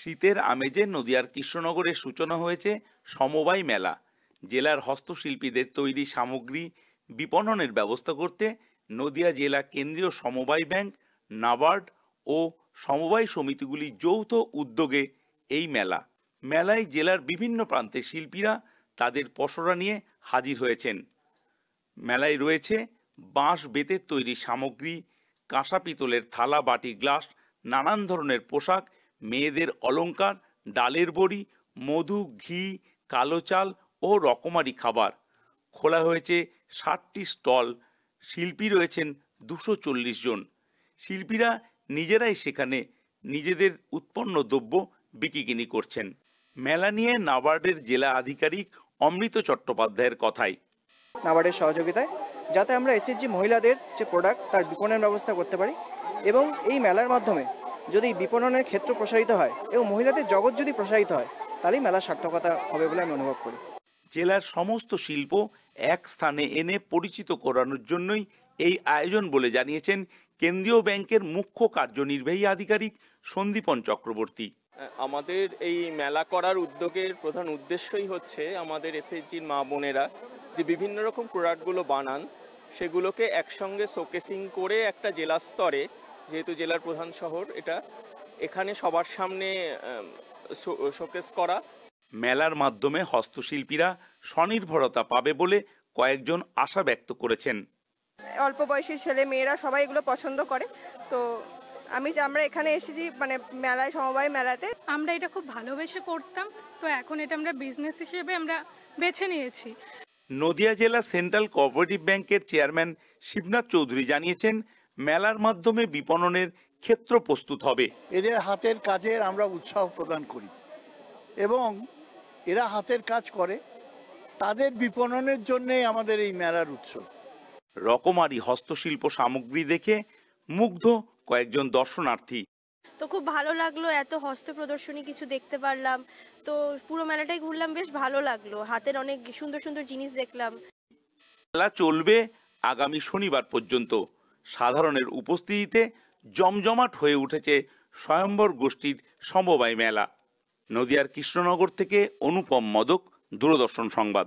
শীতের আমেজে নদিয়ার কৃষ্ণনগরের সূচনা হয়েছে সমবায় মেলা জেলার হস্তশিল্পীদের তৈরি সামগ্রী বিপণনের ব্যবস্থা করতে নদিয়া জেলা কেন্দ্রীয় সমবায় ব্যাংক নাবার্ড ও সমবায় সমিতিগুলি যৌথ উদ্যোগে এই মেলা মেলায় জেলার বিভিন্ন প্রান্তে শিল্পীরা তাদের পসরা নিয়ে হাজির হয়েছেন মেলায় রয়েছে বাঁশ বেতের তৈরি সামগ্রী কাঁসা পিতলের থালা বাটি গ্লাস নানান ধরনের পোশাক মেয়েদের অলঙ্কার ডালের বড়ি মধু ঘি কালো চাল ও রকমারি খাবার খোলা হয়েছে ষাটটি স্টল শিল্পী রয়েছেন দুশো চল্লিশ জন শিল্পীরা নিজেরাই সেখানে নিজেদের উৎপন্ন দ্রব্য বিকিকিনি করছেন মেলা নিয়ে নাবার্ডের জেলা আধিকারিক অমৃত চট্টোপাধ্যায়ের কথাই নাবার্ডের সহযোগিতায় যাতে আমরা এসএসজি মহিলাদের যে প্রোডাক্ট তার বিপণন ব্যবস্থা করতে পারি এবং এই মেলার মাধ্যমে যদি বিপণনের ক্ষেত্র প্রসারিত হয় এবং মহিলাদের জগৎ যদি প্রসারিত হয় তাহলেই মেলার সার্থকতা হবে বলে আমি অনুভব করি জেলার সমস্ত শিল্প এক স্থানে এনে পরিচিত করানোর জন্যই এই আয়োজন বলে জানিয়েছেন কেন্দ্রীয় ব্যাংকের মুখ্য কার্যনির্বাহী আধিকারিক সন্দীপন চক্রবর্তী আমাদের এই মেলা করার উদ্যোগের প্রধান উদ্দেশ্যই হচ্ছে আমাদের এসএইচজির মা বোনেরা যে বিভিন্ন রকম প্রোডাক্টগুলো বানান সেগুলোকে একসঙ্গে শোকেসিং করে একটা জেলা স্তরে যেহেতু জেলার প্রধান শহর এটা এখানে সবার সামনে শোকেস করা মেলার মাধ্যমে হস্তশিল্পীরা স্বনির্ভরতা পাবে বলে কয়েকজন আশা ব্যক্ত করেছেন অল্প বয়সী ছেলে মেয়েরা সবাই এগুলো পছন্দ করে তো আমি আমরা এখানে এসেছি মানে মেলায় সমবায় মেলাতে আমরা এটা খুব ভালোবেসে করতাম তো এখন এটা আমরা বিজনেস হিসেবে আমরা বেছে নিয়েছি নদিয়া জেলা সেন্ট্রাল কোঅপারেটিভ ব্যাংকের চেয়ারম্যান শিবনাথ চৌধুরী জানিয়েছেন মেলার মাধ্যমে বিপণনের ক্ষেত্র প্রস্তুত হবে এদের হাতের কাজের আমরা উৎসাহ প্রদান করি এবং এরা হাতের কাজ করে তাদের বিপণনের জন্যই আমাদের এই মেলার উৎস রকমারি হস্তশিল্প সামগ্রী দেখে মুগ্ধ কয়েকজন দর্শনার্থী তো খুব ভালো লাগলো এত হস্ত প্রদর্শনী কিছু দেখতে পারলাম তো পুরো মেলাটাই ঘুরলাম বেশ ভালো লাগলো হাতের অনেক সুন্দর সুন্দর জিনিস দেখলাম মেলা চলবে আগামী শনিবার পর্যন্ত সাধারণের উপস্থিতিতে জমজমাট হয়ে উঠেছে স্বয়ম্বর গোষ্ঠীর সমবায় মেলা নদিয়ার কৃষ্ণনগর থেকে অনুপম মদক দূরদর্শন সংবাদ